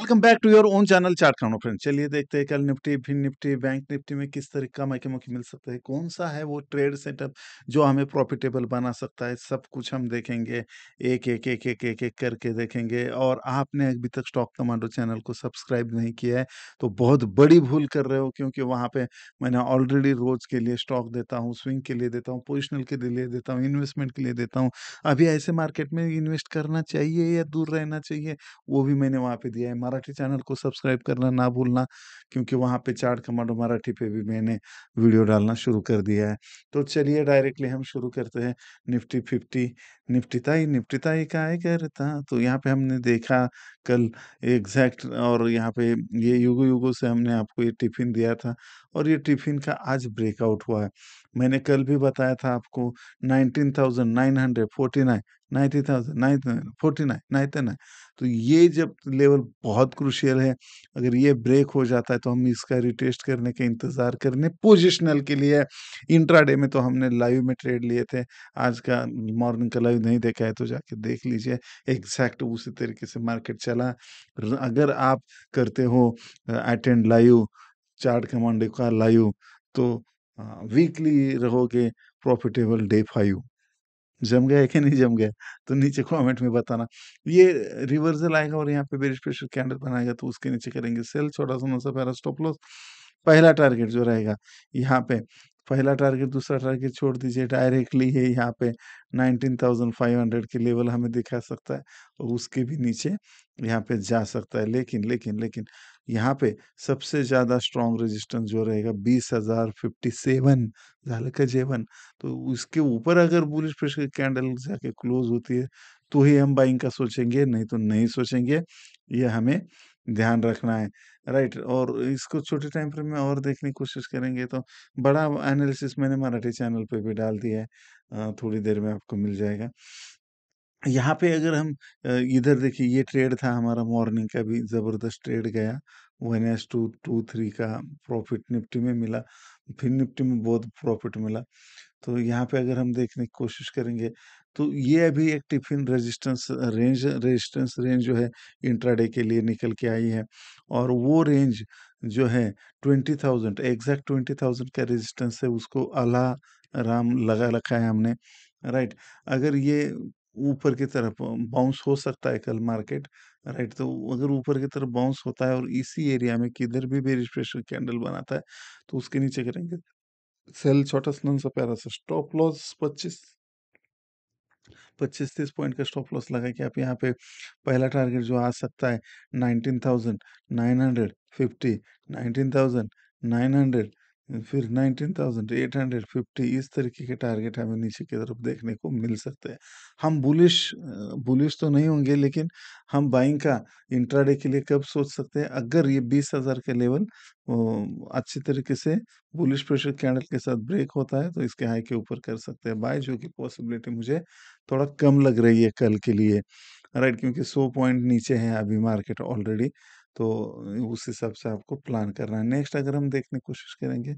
Welcome back to your own channel chart करो friend चलिए देखते हैं कल निफ्टी फिर निफ्टी बैंक निफ्टी में किस तरीके का मैके मौके मिल सकता है कौन सा है वो ट्रेड सेटअप जो हमें प्रॉफिटेबल बना सकता है सब कुछ हम देखेंगे एक एक एक एक एक एक करके देखेंगे और आपने अभी तक स्टॉक टमाटो चैनल को सब्सक्राइब नहीं किया है तो बहुत बड़ी भूल कर रहे हो क्योंकि वहाँ पर मैंने ऑलरेडी रोज के लिए स्टॉक देता हूँ स्विंग के लिए देता हूँ पोजिशनल के लिए देता हूँ इन्वेस्टमेंट के लिए देता हूँ अभी ऐसे मार्केट में इन्वेस्ट करना चाहिए या दूर रहना चाहिए वो भी मैंने वहाँ पर दिया है मराठी चैनल को सब्सक्राइब करना ना भूलना क्योंकि वहाँ पे चार्ट कमांडो मराठी पे भी मैंने वीडियो डालना शुरू कर दिया है तो चलिए डायरेक्टली हम शुरू करते हैं निफ्टी फिफ्टी निपटिता ही ही का काय करता? तो यहाँ पे हमने देखा कल एग्ज़ैक्ट और यहाँ पे ये युगो युगों से हमने आपको ये टिफ़िन दिया था और ये टिफ़िन का आज ब्रेकआउट हुआ है। मैंने कल भी बताया था आपको थाउजेंड नाइन नाइन 90,949 नाइन तो ये जब लेवल बहुत क्रुशियल है, अगर ये ब्रेक हो जाता है तो हम इसका रिटेस्ट करने के इंतज़ार करने पोज़िशनल के लिए इंट्राडे में तो हमने लाइव में ट्रेड लिए थे, आज का मॉर्निंग का लाइव नहीं देखा है तो जाके देख लीजिए एग्जैक्ट उसी तरीके से मार्केट चला अगर आप करते हो अटेंड लाइव चार्ट कमांडो का लाइव तो वीकली रहोगे प्रॉफिटेबल डे फाइव जम गया है कि नहीं जम गया तो नीचे कमेंट में बताना ये रिवर्सल आएगा और यहाँ पे बेरिश प्रेशर कैंडल बनाएगा तो उसके नीचे करेंगे सेल छोटा सा नौ सौ पैरा स्टॉप लॉस पहला टारगेट जो रहेगा यहाँ पे पहला टारगेट दूसरा टारगेट छोड़ दीजिए डायरेक्टली है यहाँ पे 19,500 के लेवल हमें दिखा सकता है और उसके भी नीचे यहाँ पे जा सकता है लेकिन लेकिन लेकिन यहाँ पे सबसे ज़्यादा स्ट्रॉन्ग रेजिस्टेंस जो रहेगा बीस हज़ार फिफ्टी सेवन का जेवन तो उसके ऊपर अगर बुलिश प्रेशर कैंडल जाके क्लोज होती है तो ही हम बाइंग का सोचेंगे नहीं तो नहीं सोचेंगे ये हमें ध्यान रखना है राइट और इसको छोटे टाइम फ्रेम में और देखने की कोशिश करेंगे तो बड़ा एनालिसिस मैंने मराठी चैनल पे भी डाल दिया है थोड़ी देर में आपको मिल जाएगा यहाँ पे अगर हम इधर देखिए ये ट्रेड था हमारा मॉर्निंग का भी ज़बरदस्त ट्रेड गया one is to two three का प्रॉफिट निफ्टी में मिला फिर निफ्टी में बहुत प्रॉफिट मिला तो यहाँ पे अगर हम देखने की कोशिश करेंगे तो ये अभी एक टिफिन रेजिस्टेंस रेंज रेजिस्टेंस रेंज जो है इंट्राडे के लिए निकल के आई है और वो रेंज जो है twenty thousand exact twenty thousand का रेजिस्टेंस है उसको अला राम लगा रखा है हमने राइट अगर ये ऊपर की तरफ बाउंस हो सकता है कल मार्केट राइट तो अगर ऊपर की तरफ बाउंस होता है और इसी एरिया में किधर भी बेरिश प्रेशर कैंडल बनाता है तो उसके नीचे करेंगे सेल छोटा सा प्यारा सा स्टॉप लॉस पच्चीस पच्चीस तीस पॉइंट का स्टॉप लॉस लगा के आप यहाँ पे पहला टारगेट जो आ सकता है nineteen thousand nine hundred fifty nineteen thousand nine hundred फिर 19,850 इस तरीके के टारगेट हमें नीचे की तरफ देखने को मिल सकते हैं हम बुलिश बुलिश तो नहीं होंगे लेकिन हम बाइंग का इंट्राडे के लिए कब सोच सकते हैं अगर ये 20,000 के लेवल अच्छी तरीके से बुलिश प्रेशर कैंडल के साथ ब्रेक होता है तो इसके हाई के ऊपर कर सकते हैं बाय जो कि पॉसिबिलिटी मुझे थोड़ा कम लग रही है कल के लिए राइट क्योंकि सौ पॉइंट नीचे है अभी मार्केट ऑलरेडी तो उस हिसाब से आपको प्लान करना है नेक्स्ट अगर हम देखने की कोशिश करेंगे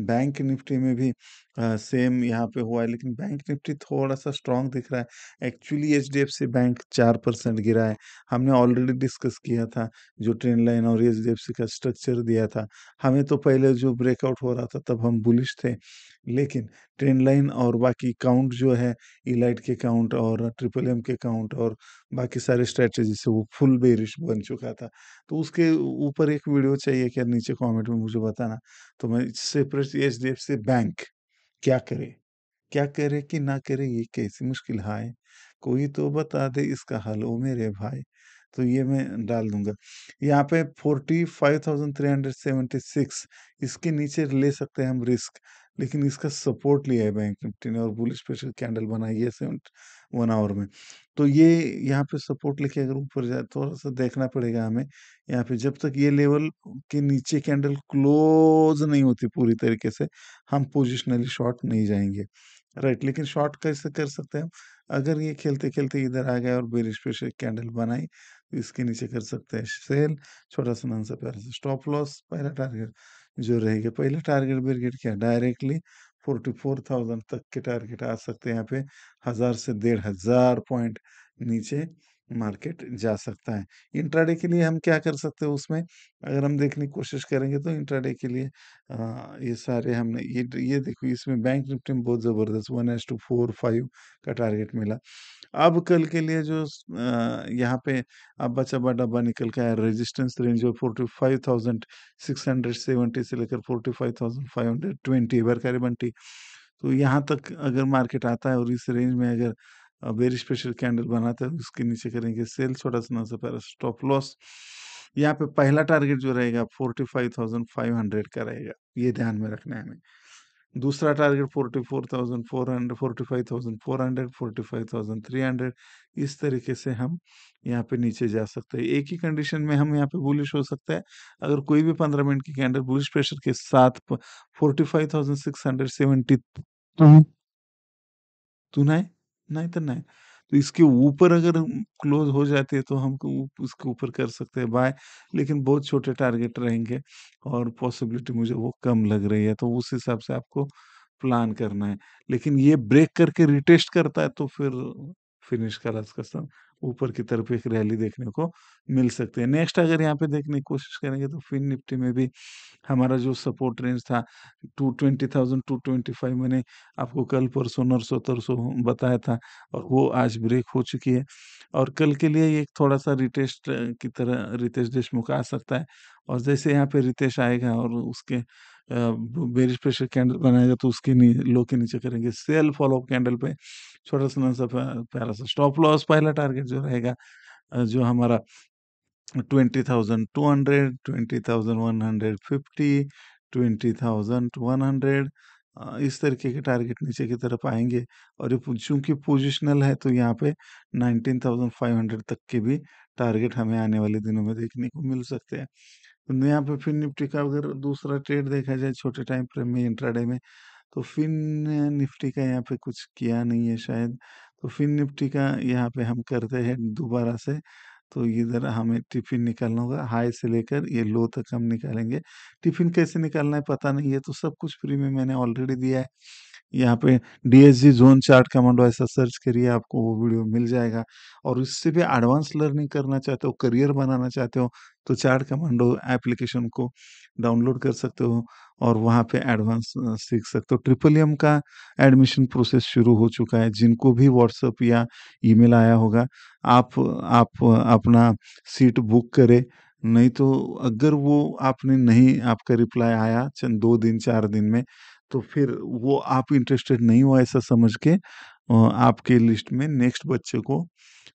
बैंक निफ्टी में भी आ, सेम यहाँ पे हुआ है लेकिन बैंक निफ्टी थोड़ा-सा स्ट्रांग दिख रहा है। एक्चुअली एच सी बैंक चार परसेंट गिरा है। हमने ऑलरेडी डिस्कस किया था जो ट्रेंड लाइन और एच सी का स्ट्रक्चर दिया था। हमें तो पहले जो ब्रेकआउट हो रहा था तब हम बुलिश थे। लेकिन ट्रेंड लाइन और बाकी काउंट जो है इलाइट के काउंट और ट्रिपल एम के काउंट और बाकी सारे स्ट्रेटेजी से वो फुल बेरिश बन चुका था। तो उसके ऊपर एक वीडियो चाहिए क्या नीचे कमेंट में मुझे बताना। तो मैं separate H D F C bank क्या करे क्या करे कि ना करे ये कैसी मुश्किल है कोई तो बता दे इसका हल ओ मेरे भाई तो ये मैं डाल दूंगा यहाँ पे forty five thousand three hundred seventy six इसके नीचे ले सकते हैं हम रिस्क लेकिन इसका सपोर्ट लिया है बैंक निफ्टी ने और बुल स्पेशल कैंडल बनाई है सेवन वन आवर में तो ये यहाँ पे सपोर्ट लेके अगर ऊपर जाए थोड़ा सा देखना पड़ेगा हमें यहाँ पे जब तक ये लेवल के नीचे कैंडल क्लोज नहीं होती पूरी तरीके से हम पोजिशनली शॉर्ट नहीं जाएंगे राइट लेकिन शॉर्ट कैसे कर सकते हैं अगर ये खेलते खेलते इधर आ गए और बेल स्पेशल कैंडल बनाई तो इसके नीचे कर सकते हैं सेल छोटा सा नंसा प्यारा सा स्टॉप लॉस पहला टारगेट जो रहेगा पहले टारगेट ब्रिगेड क्या डायरेक्टली फोर्टी फोर थाउजेंड तक के टारगेट आ सकते हैं यहाँ पे हज़ार से डेढ़ हज़ार पॉइंट नीचे मार्केट जा सकता है इंट्राडे के लिए हम क्या कर सकते हैं उसमें अगर हम देखने की कोशिश करेंगे तो इंट्राडे के लिए आ, ये सारे हमने ये ये देखो इसमें बैंक निफ्टी में बहुत ज़बरदस्त one is to four five का टारगेट मिला अब कल के लिए जो यहाँ पे अब्बा चब्बा डब्बा निकल के आया रेजिस्टेंस रेंज है forty five thousand six hundred seventy से लेकर forty five thousand five hundred twenty बरकारी बंटी तो यहाँ तक अगर मार्केट आता है और इस रेंज में अगर वेरी स्पेशल कैंडल बनाता है तो उसके नीचे करेंगे सेल छोटा सा ना पहला स्टॉप लॉस यहाँ पे पहला टारगेट जो रहेगा forty five thousand five hundred का रहेगा ये ध्यान में रखना है हमें दूसरा target forty four thousand four hundred forty five thousand four hundred forty five thousand three hundred इस तरीके से हम यहाँ पे नीचे जा सकते हैं एक ही कंडीशन में हम यहाँ पे बुलिश हो सकता है अगर कोई भी पंद्रह मिनट की कैंडल बुलिश प्रेशर के साथ forty five thousand six hundred seventy two two nine nine तो नाइन तो इसके ऊपर अगर हम क्लोज हो जाते हैं तो हम उसके ऊपर कर सकते हैं बाय लेकिन बहुत छोटे टारगेट रहेंगे और पॉसिबिलिटी मुझे वो कम लग रही है तो उस हिसाब से आपको प्लान करना है लेकिन ये ब्रेक करके रिटेस्ट करता है तो फिर फिनिश का रस कसम ऊपर की तरफ एक रैली देखने को मिल सकती है नेक्स्ट अगर यहाँ पे देखने की कोशिश करेंगे तो फिन निफ्टी में भी हमारा जो सपोर्ट रेंज था to twenty thousand to twenty five मैंने आपको कल परसों नरसों तरसों बताया था और वो आज ब्रेक हो चुकी है और कल के लिए एक थोड़ा सा रिटेस्ट की तरह रितेश देशमुख आ सकता है और जैसे यहाँ पे रितेश आएगा और उसके बेरिश प्रेशर कैंडल बनाएगा तो उसके लो के नीचे करेंगे सेल अप कैंडल पे छोटा सा सा प्यारा सा स्टॉप लॉस पहला टारगेट जो रहेगा जो हमारा twenty thousand two hundred twenty thousand one hundred fifty twenty thousand one hundred इस तरीके के टारगेट नीचे की तरफ आएंगे और ये चूंकि पोजिशनल है तो यहाँ पे नाइनटीन थाउजेंड फाइव हंड्रेड तक के भी टारगेट हमें आने वाले दिनों में देखने को मिल सकते हैं तो यहाँ पे फिर निफ्टी का अगर दूसरा ट्रेड देखा जाए छोटे टाइम फ्रेम में इंट्राडे में तो फिन निफ्टी का यहाँ पे कुछ किया नहीं है शायद तो फिन निफ्टी का यहाँ पे हम करते हैं दोबारा से तो इधर हमें टिफिन निकालना होगा हाई से लेकर ये लो तक हम निकालेंगे टिफिन कैसे निकालना है पता नहीं है तो सब कुछ फ्री में मैंने ऑलरेडी दिया है यहाँ पे डीएसजी जोन चार्ट कमांडो ऐसा सर्च करिए आपको वो वीडियो मिल जाएगा और उससे भी एडवांस लर्निंग करना चाहते हो करियर बनाना चाहते हो तो चार्ट कमांडो एप्लीकेशन को डाउनलोड कर सकते हो और वहाँ पे एडवांस सीख सकते हो ट्रिपल एम का एडमिशन प्रोसेस शुरू हो चुका है जिनको भी व्हाट्सअप या ईमेल आया होगा आप आप अपना सीट बुक करें नहीं तो अगर वो आपने नहीं आपका रिप्लाई आया चंद दो दिन चार दिन में तो फिर वो आप इंटरेस्टेड नहीं हो ऐसा समझ के आपके लिस्ट में नेक्स्ट बच्चे को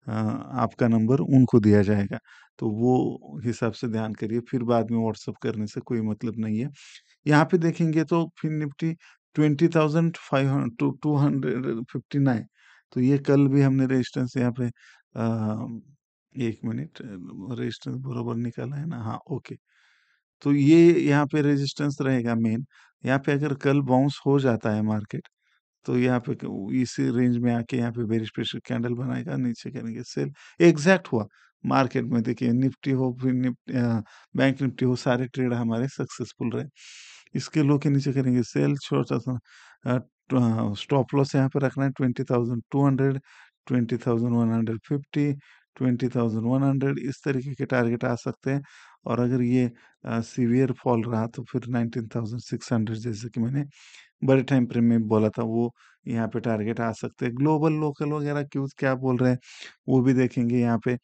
आपका नंबर उनको दिया जाएगा तो वो हिसाब से ध्यान करिए फिर बाद में व्हाट्सअप करने से कोई मतलब नहीं है यहाँ पे देखेंगे तो फिर Nifty twenty thousand five to two hundred fifty nine तो ये कल भी हमने रजिस्टेंस यहाँ पे आ, एक मिनट रजिस्टेंस बराबर निकाला है ना हाँ ओके तो ये यहाँ पे रेजिस्टेंस रहेगा मेन यहाँ पे अगर कल बाउंस हो जाता है मार्केट तो यहाँ पे इसी रेंज में आके यहाँ पे बेरिश प्रेशर कैंडल बनाएगा नीचे करेंगे सेल एग्जैक्ट हुआ मार्केट में देखिए निफ्टी हो फिर बैंक निफ्टी हो सारे ट्रेड हमारे सक्सेसफुल रहे इसके लो के नीचे करेंगे सेल छोटा सा स्टॉप लॉस यहाँ पे रखना है twenty thousand two hundred twenty thousand one hundred fifty twenty thousand one hundred इस तरीके के टारगेट आ सकते हैं और अगर ये सीवियर फॉल रहा तो फिर 19,600 जैसे कि मैंने बड़े टाइम फ्रेम में बोला था वो यहाँ पे टारगेट आ सकते हैं ग्लोबल लोकल वगैरह क्यों क्या बोल रहे हैं वो भी देखेंगे यहाँ पे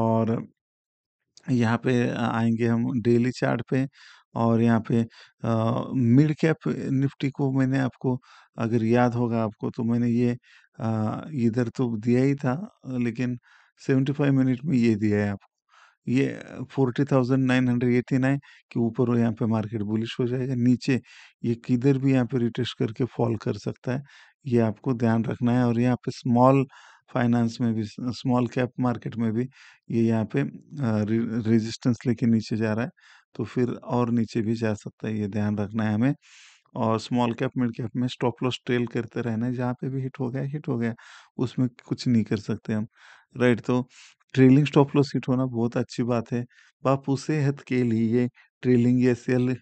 और यहाँ पे आएंगे हम डेली चार्ट पे और यहाँ पे मिड कैप निफ्टी को मैंने आपको अगर याद होगा आपको तो मैंने ये इधर तो दिया ही था लेकिन 75 मिनट में ये दिया है आपको ये forty thousand nine hundred eighty nine के ऊपर यहाँ पे मार्केट बुलिश हो जाएगा नीचे ये किधर भी यहाँ पे रिटेस्ट करके फॉल कर सकता है ये आपको ध्यान रखना है और यहाँ पे स्मॉल फाइनेंस में भी स्मॉल कैप मार्केट में भी ये यहाँ पे रेजिस्टेंस लेके नीचे जा रहा है तो फिर और नीचे भी जा सकता है ये ध्यान रखना है हमें और स्मॉल कैप मिड कैप में स्टॉप लॉस ट्रेल करते रहना है जहाँ पे भी हिट हो गया हिट हो गया उसमें कुछ नहीं कर सकते हम राइट तो ट्रेलिंग स्टॉप लॉस हिट होना बहुत अच्छी बात है तो आप उसे हद के लिए ट्रेलिंग या सेल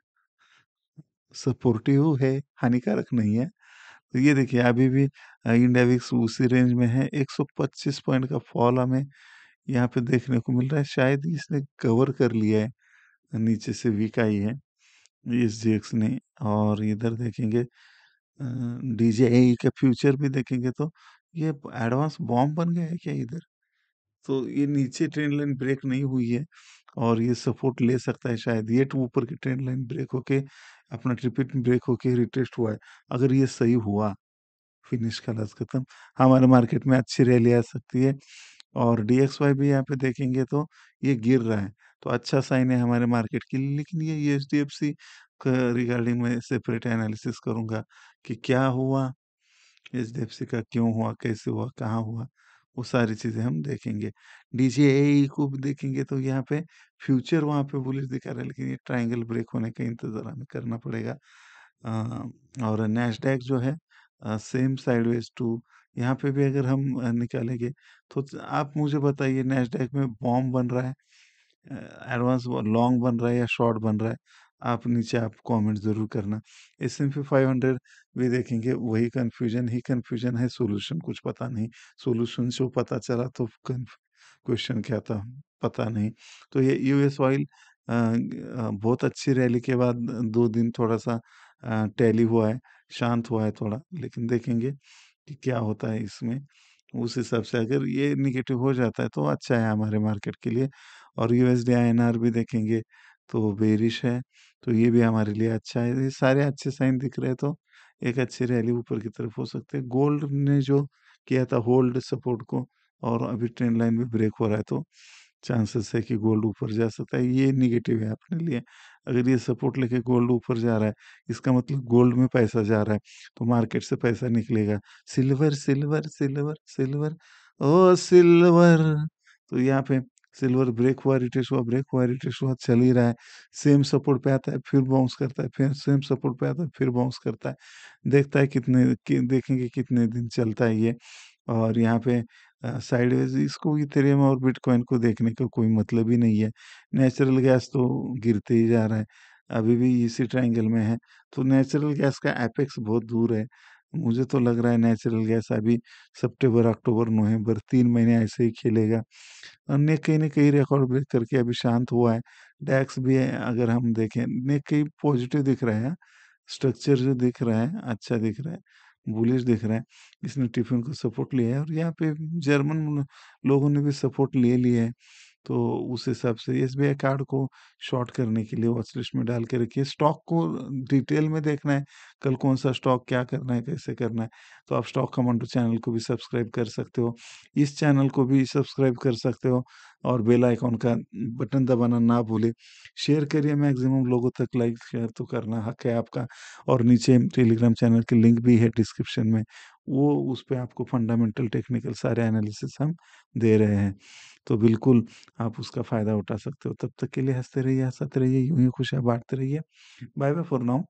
सपोर्टिव है हानिकारक नहीं है तो ये देखिए अभी भी इंडिया विक्स उसी रेंज में है 125 पॉइंट का फॉल हमें यहाँ पे देखने को मिल रहा है शायद इसने कवर कर लिया है नीचे से वीक आई है एस जी एक्स ने और इधर देखेंगे डी जे का फ्यूचर भी देखेंगे तो ये एडवांस बॉम्ब बन गया है क्या इधर तो ये नीचे ट्रेंड लाइन ब्रेक नहीं हुई है और ये सपोर्ट ले सकता है शायद ये तो ऊपर की ट्रेंड लाइन ब्रेक होके अपना ट्रिपिट ब्रेक होके रिटेस्ट हुआ है अगर ये सही हुआ फिनिश का लफ्ज खत्म हमारे मार्केट में अच्छी रैली आ सकती है और डी एक्स वाई भी यहाँ पे देखेंगे तो ये गिर रहा है तो अच्छा साइन है हमारे मार्केट के लिए लेकिन ये H D F C regarding मैं सेपरेट एनालिसिस करूँगा कि क्या हुआ एच डी एफ सी का क्यों हुआ कैसे हुआ कहाँ हुआ वो सारी चीज़ें हम देखेंगे। डीजे ए को भी देखेंगे तो यहाँ पे फ्यूचर वहाँ पे बुलिश दिखा रहा है लेकिन ये ट्राइंगल ब्रेक होने का इंतज़ार हमें करना पड़ेगा। अ, और नेशडेक जो है सेम साइडवेज टू यहाँ पे भी अगर हम निकालेंगे तो आप मुझे बताइए नेशडेक में बॉम्ब बन रहा है, एडवांस लॉन्ग बन रहा है या शॉर्ट बन रहा है? आप नीचे आप कमेंट ज़रूर करना S M P five hundred भी देखेंगे वही कन्फ्यूजन ही कन्फ्यूजन है सोल्यूशन कुछ पता नहीं सोल्यूशन जो पता चला तो क्वेश्चन क्या था पता नहीं तो ये यूएस ऑयल बहुत अच्छी रैली के बाद दो दिन थोड़ा सा टैली हुआ है शांत हुआ है थोड़ा लेकिन देखेंगे कि क्या होता है इसमें उस हिसाब से अगर ये निगेटिव हो जाता है तो अच्छा है हमारे मार्केट के लिए और यूएसडी आईएनआर भी देखेंगे तो बेरिश है तो ये भी हमारे लिए अच्छा है। ये सारे अच्छे साइन दिख रहे हैं तो एक अच्छी रैली ऊपर की तरफ हो सकते है। गोल्ड ने जो किया था होल्ड सपोर्ट को और अभी ट्रेंड लाइन भी ब्रेक हो रहा है तो चांसेस है कि गोल्ड ऊपर जा सकता है। ये निगेटिव है अपने लिए। अगर ये सपोर्ट लेके गोल्ड ऊपर जा रहा है, इसका मतलब गोल्ड में पैसा जा रहा है, तो मार्केट से पैसा निकलेगा। Silver, silver, silver, silver, oh silver! तो यहाँ पे सिल्वर ब्रेक हुआ रिट्रेस हुआ ब्रेक हुआ रिट्रेस हुआ चल ही रहा है सेम सपोर्ट पे आता है फिर बाउंस करता है फिर सेम सपोर्ट पे आता है फिर बाउंस करता है देखता है कितने कि, देखेंगे कितने दिन चलता है ये और यहाँ पे साइडवेज इसको इथेरियम और बिटकॉइन को देखने का को कोई मतलब ही नहीं है नेचुरल गैस तो गिरते ही जा रहा है अभी भी इसी ट्राइंगल में है तो नेचुरल गैस का एपेक्स बहुत दूर है मुझे तो लग रहा है नेचुरल गैस अभी सितंबर, अक्टूबर, नवंबर तीन महीने ऐसे ही खेलेगा। अन्य कहीं न कहीं रिकॉर्ड ब्रेक करके अभी शांत हुआ है। डैक्स भी अगर हम देखें ने कहीं पॉजिटिव दिख रहा है। स्ट्रक्चर हाँ। जो दिख रहा है, अच्छा दिख रहा है, बुलिश दिख रहा है। इसने टिफ़िन को सपोर्ट लिया है और यहाँ पे जर्मन लोगों ने भी सपोर्ट ले लिया है। तो उस हिसाब से एस बी कार्ड को शॉर्ट करने के लिए वॉच लिस्ट में डाल के रखिए स्टॉक को डिटेल में देखना है कल कौन सा स्टॉक क्या करना है कैसे करना है तो आप स्टॉक कमांडो चैनल को भी सब्सक्राइब कर सकते हो इस चैनल को भी सब्सक्राइब कर सकते हो और बेल आइकॉन का बटन दबाना ना भूले शेयर करिए मैक्सिमम लोगों तक लाइक शेयर तो करना हक है आपका और नीचे टेलीग्राम चैनल की लिंक भी है डिस्क्रिप्शन में वो उस पर आपको फंडामेंटल टेक्निकल सारे एनालिसिस हम दे रहे हैं तो बिल्कुल आप उसका फ़ायदा उठा सकते हो तब तक के लिए हंसते रहिए हंसते रहिए यूं ही खुशियाँ बांटते रहिए बाय बाय फॉर नाउ